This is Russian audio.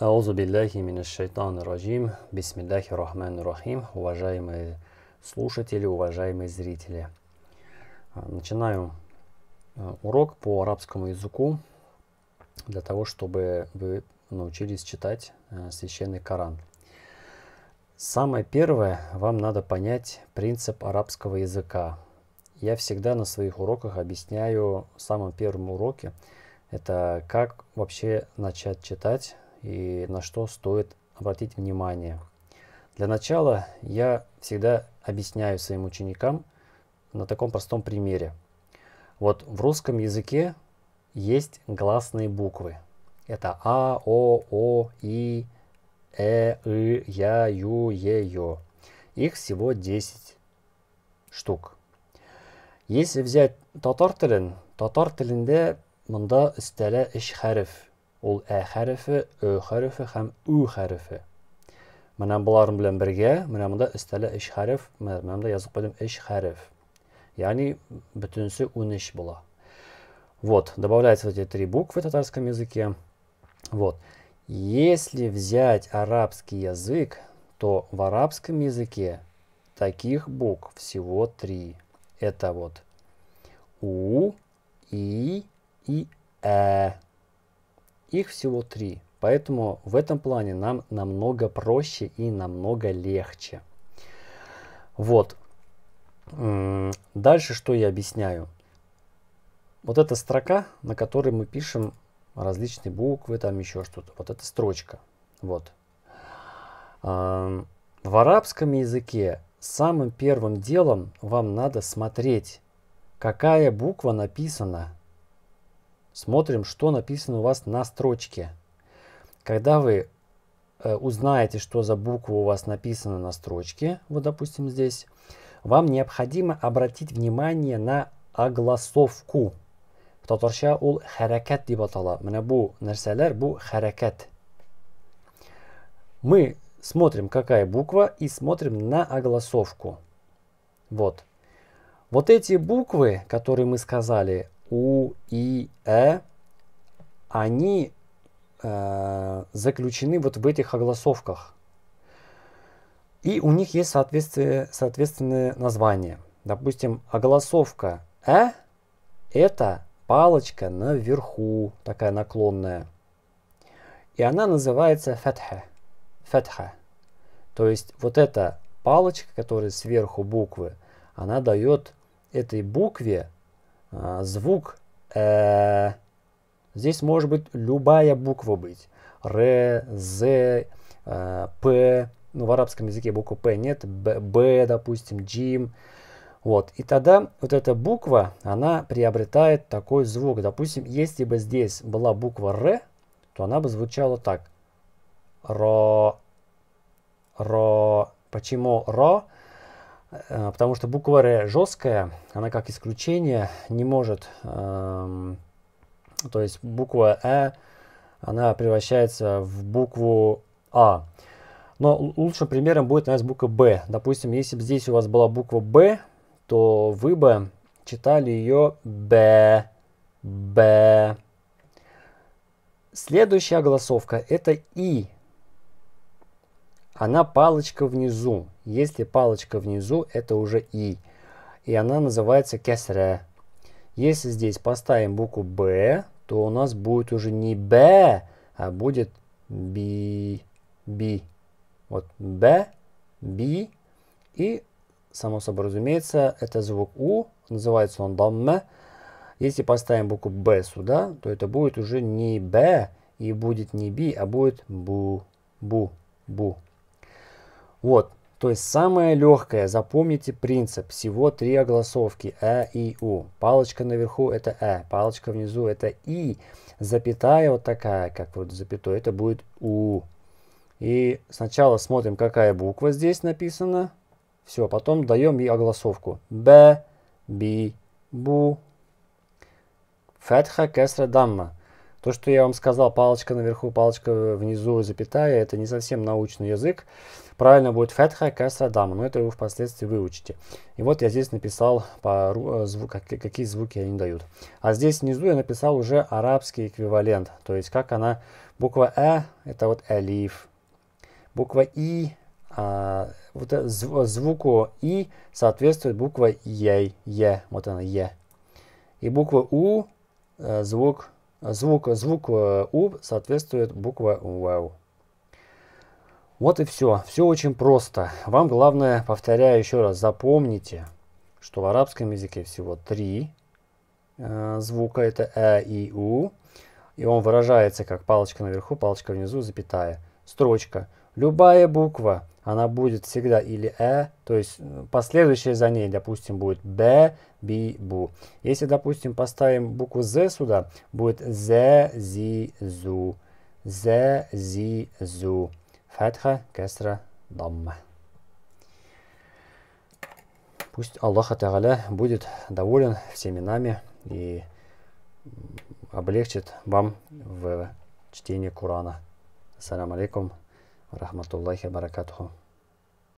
Аузу биллахи минашайтан раджим. Бисмиллахи рахман рахим. Уважаемые слушатели, уважаемые зрители. А, начинаю а, урок по арабскому языку для того, чтобы вы научились читать а, священный Коран. Самое первое, вам надо понять принцип арабского языка. Я всегда на своих уроках объясняю в самом первом уроке, это как вообще начать читать и на что стоит обратить внимание. Для начала я всегда объясняю своим ученикам на таком простом примере. Вот в русском языке есть гласные буквы. Это А, О, О, И, Э, И, Я, Ю, Е, Ё. Их всего 10 штук. Если взять татар тілін, татар тілінде мұнда үстәлі үш хәріф Ул ә хәрефе, ө хәрефе һәм у хәрефе. Менә булар белән бергә, менә монда өстәлә 3 хәреф, менә монда язып куйдым 3 хәреф. Ягъни бөтенсе 13 була. Вот, добавляются эти три буквы в татарском языке. Вот. Если взять арабский язык, то в арабском языке таких букв всего три. Это вот У, И и Э. Их всего три, поэтому в этом плане нам намного проще и намного легче. Вот. Дальше что я объясняю? Вот эта строка, на которой мы пишем различные буквы, там еще что-то. Вот эта строчка. Вот. В арабском языке самым первым делом вам надо смотреть, какая буква написана смотрим, что написано у вас на строчке. Когда вы э, узнаете, что за буква у вас написана на строчке, вот допустим здесь, вам необходимо обратить внимание на огласовку. Татарша ул харакат деп атала. бу бұл нәрселер бұл Мы смотрим, какая буква, и смотрим на огласовку. Вот. Вот эти буквы, которые мы сказали, у и Э, они э, заключены вот в этих огласовках. И у них есть соответствие, соответственные названия. Допустим, огласовка Э – это палочка наверху, такая наклонная. И она называется фетха. фетха. То есть вот эта палочка, которая сверху буквы, она дает этой букве а, звук э, здесь может быть любая буква быть. Р, З, э, П. Ну, в арабском языке буквы П нет. Б, Б допустим, Джим. Вот. И тогда вот эта буква, она приобретает такой звук. Допустим, если бы здесь была буква Р, то она бы звучала так. Ро. Ро. Почему Ро? Э, потому что буква Р жесткая, она как исключение не может, эм, то есть буква Э, она превращается в букву А. Но лучшим примером будет, наверное, буква Б. Допустим, если бы здесь у вас была буква Б, то вы бы читали ее Б, Б. Следующая огласовка – это И. Она палочка внизу. Если палочка внизу, это уже И. И она называется кесре. Если здесь поставим букву Б, то у нас будет уже не Б, а будет Би. Би. Вот Б, Би. И, само собой разумеется, это звук У, называется он дамме. Если поставим букву Б сюда, то это будет уже не Б и будет не Би, а будет Бу. Бу. Бу. Вот. То есть самое легкое, запомните принцип, всего три огласовки «э» и «у». Палочка наверху – это «э», палочка внизу – это «и», запятая вот такая, как вот запятой, это будет «у». И сначала смотрим, какая буква здесь написана. Все, потом даем ей огласовку. «Б», «би», «бу». Фетха, кесра, дамма. То, что я вам сказал, палочка наверху, палочка внизу, запятая, это не совсем научный язык. Правильно будет фетха касрадама, но это вы впоследствии выучите. И вот я здесь написал, по, э, звук, какие звуки они дают. А здесь внизу я написал уже арабский эквивалент, то есть как она, буква «э» – это вот «элиф», буква «и» а, вот звуку «и» соответствует буква «ей», «е», вот она «е». И буква «у» э, звук Звук, звук э, У соответствует буква ВАУ. Вот и все. Все очень просто. Вам главное, повторяю еще раз, запомните, что в арабском языке всего три э, звука. Это Э, И, У. И он выражается как палочка наверху, палочка внизу, запятая. Строчка. Любая буква, она будет всегда или «э», то есть э, последующая за ней, допустим, будет «б», «би», «бу». Если, допустим, поставим букву «з» сюда, будет з, «зи», «зу», з, «зи», «зу». Фатха, кесра, дамма. Пусть Аллах Атагаля будет доволен всеми нами и облегчит вам в чтении Корана. Салам алейкум. ва раҳматуллоҳи баракатҳо